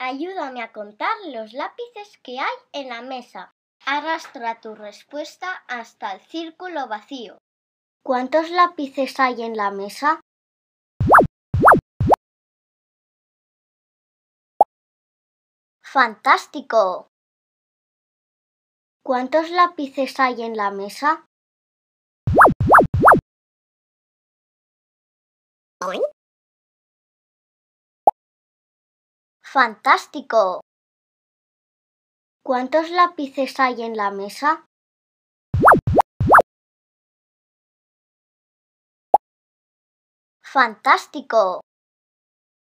Ayúdame a contar los lápices que hay en la mesa. Arrastra tu respuesta hasta el círculo vacío. ¿Cuántos lápices hay en la mesa? ¡Fantástico! ¿Cuántos lápices hay en la mesa? ¡Fantástico! ¿Cuántos lápices hay en la mesa? ¡Fantástico!